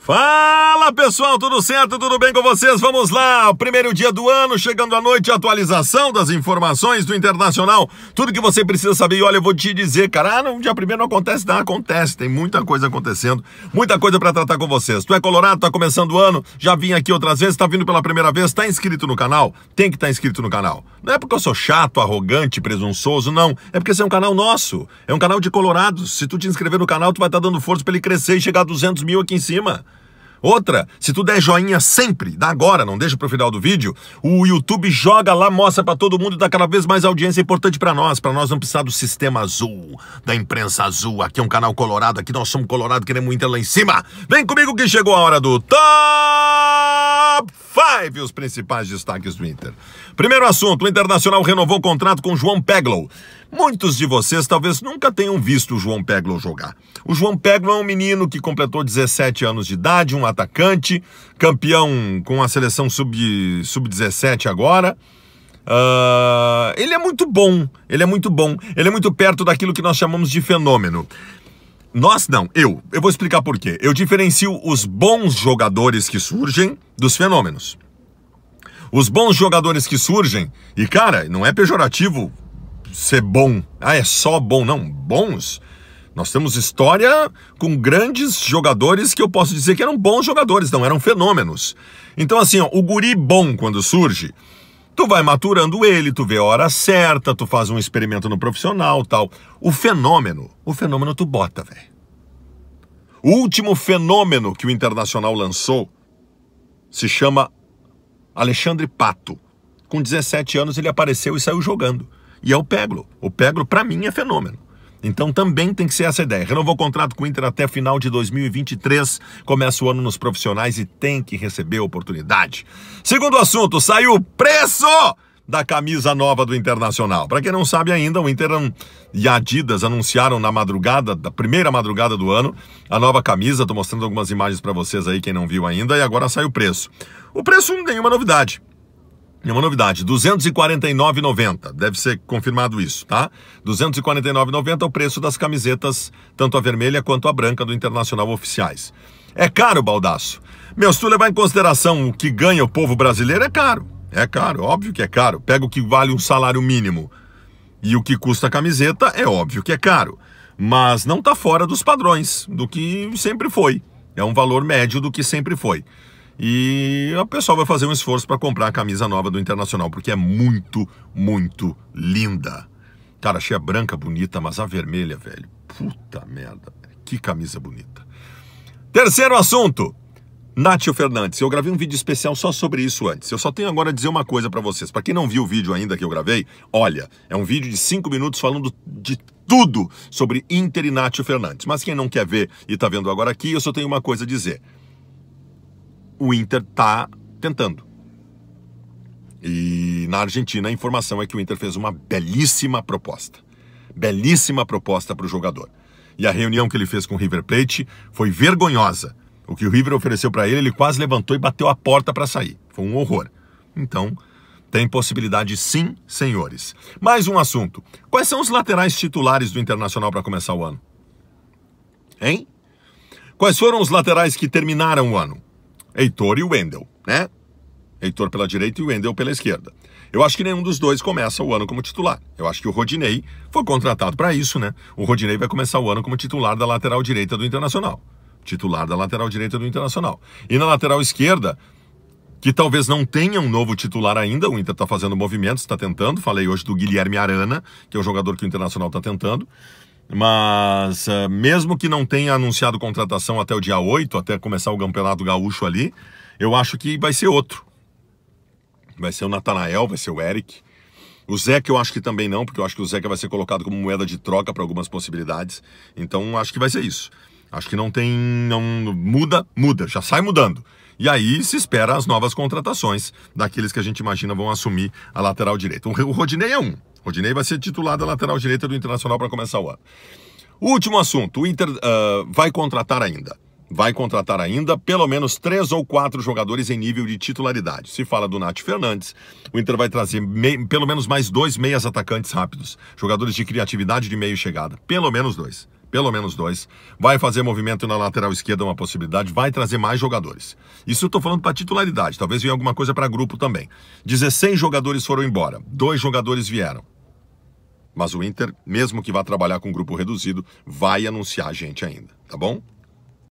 Fala pessoal, tudo certo? Tudo bem com vocês? Vamos lá, primeiro dia do ano, chegando à noite, atualização das informações do Internacional, tudo que você precisa saber. E olha, eu vou te dizer, cara, ah, dia primeiro não acontece, não acontece, tem muita coisa acontecendo, muita coisa para tratar com vocês. Tu é colorado, tá começando o ano, já vim aqui outras vezes, tá vindo pela primeira vez, tá inscrito no canal? Tem que estar tá inscrito no canal. Não é porque eu sou chato, arrogante, presunçoso, não. É porque esse é um canal nosso, é um canal de colorados. Se tu te inscrever no canal, tu vai estar tá dando força para ele crescer e chegar a 200 mil aqui em cima. Outra, se tu der joinha sempre, dá agora, não deixa pro final do vídeo, o YouTube joga lá, mostra para todo mundo, dá cada vez mais audiência importante para nós, para nós não precisar do sistema azul, da imprensa azul. Aqui é um canal colorado, aqui nós somos colorado, queremos muito lá em cima. Vem comigo que chegou a hora do top! Top 5, os principais destaques do Inter. Primeiro assunto, o Internacional renovou o contrato com João Peglow. Muitos de vocês talvez nunca tenham visto o João Peglow jogar. O João Peglow é um menino que completou 17 anos de idade, um atacante, campeão com a seleção sub-17 sub agora. Uh, ele é muito bom, ele é muito bom, ele é muito perto daquilo que nós chamamos de fenômeno. Nós não, eu. Eu vou explicar por quê. Eu diferencio os bons jogadores que surgem dos fenômenos. Os bons jogadores que surgem, e cara, não é pejorativo ser bom. Ah, é só bom, não. Bons. Nós temos história com grandes jogadores que eu posso dizer que eram bons jogadores, não eram fenômenos. Então, assim, ó, o guri bom quando surge, Tu vai maturando ele, tu vê a hora certa, tu faz um experimento no profissional, tal. O fenômeno, o fenômeno tu bota, velho. O último fenômeno que o Internacional lançou se chama Alexandre Pato. Com 17 anos ele apareceu e saiu jogando. E é o Peglo. O Peglo para mim é fenômeno. Então também tem que ser essa ideia. Renovou o contrato com o Inter até final de 2023, começa o ano nos profissionais e tem que receber a oportunidade. Segundo assunto, saiu o preço da camisa nova do Internacional. Para quem não sabe ainda, o Inter e a Adidas anunciaram na madrugada, da primeira madrugada do ano, a nova camisa. Estou mostrando algumas imagens para vocês aí, quem não viu ainda, e agora sai o preço. O preço não tem nenhuma novidade uma novidade. 249,90. Deve ser confirmado isso, tá? 249,90 é o preço das camisetas, tanto a vermelha quanto a branca do Internacional Oficiais. É caro, Baldaço. Meu, se tu levar em consideração o que ganha o povo brasileiro, é caro. É caro, óbvio que é caro. Pega o que vale um salário mínimo e o que custa a camiseta, é óbvio que é caro. Mas não tá fora dos padrões, do que sempre foi. É um valor médio do que sempre foi. E o pessoal vai fazer um esforço para comprar a camisa nova do Internacional, porque é muito, muito linda. Cara, achei a branca bonita, mas a vermelha, velho. Puta merda, que camisa bonita. Terceiro assunto. Nátio Fernandes, eu gravei um vídeo especial só sobre isso antes. Eu só tenho agora a dizer uma coisa para vocês. Para quem não viu o vídeo ainda que eu gravei, olha, é um vídeo de 5 minutos falando de tudo sobre Inter e Nátio Fernandes. Mas quem não quer ver e tá vendo agora aqui, eu só tenho uma coisa a dizer o Inter está tentando. E na Argentina a informação é que o Inter fez uma belíssima proposta. Belíssima proposta para o jogador. E a reunião que ele fez com o River Plate foi vergonhosa. O que o River ofereceu para ele, ele quase levantou e bateu a porta para sair. Foi um horror. Então, tem possibilidade sim, senhores. Mais um assunto. Quais são os laterais titulares do Internacional para começar o ano? Hein? Quais foram os laterais que terminaram o ano? Heitor e Wendel, né? Heitor pela direita e Wendel pela esquerda. Eu acho que nenhum dos dois começa o ano como titular. Eu acho que o Rodinei foi contratado para isso, né? O Rodinei vai começar o ano como titular da lateral direita do Internacional. Titular da lateral direita do Internacional. E na lateral esquerda, que talvez não tenha um novo titular ainda, o Inter está fazendo movimentos, está tentando. Falei hoje do Guilherme Arana, que é o jogador que o Internacional está tentando mas eh, mesmo que não tenha anunciado contratação até o dia 8, até começar o Campeonato Gaúcho ali, eu acho que vai ser outro. Vai ser o Natanael, vai ser o Eric. O Zeca eu acho que também não, porque eu acho que o Zeca vai ser colocado como moeda de troca para algumas possibilidades. Então acho que vai ser isso. Acho que não tem. Não, muda, muda, já sai mudando. E aí se espera as novas contratações daqueles que a gente imagina vão assumir a lateral direita. O Rodinei é um. Rodinei vai ser titular da lateral direita do Internacional para começar o ano. Último assunto: o Inter uh, vai contratar ainda. Vai contratar ainda pelo menos três ou quatro jogadores em nível de titularidade. Se fala do Nath Fernandes, o Inter vai trazer mei, pelo menos mais dois meias atacantes rápidos, jogadores de criatividade de meio chegada. Pelo menos dois pelo menos dois. Vai fazer movimento na lateral esquerda, uma possibilidade. Vai trazer mais jogadores. Isso eu estou falando para titularidade. Talvez venha alguma coisa para grupo também. 16 jogadores foram embora. Dois jogadores vieram. Mas o Inter, mesmo que vá trabalhar com grupo reduzido, vai anunciar gente ainda, tá bom?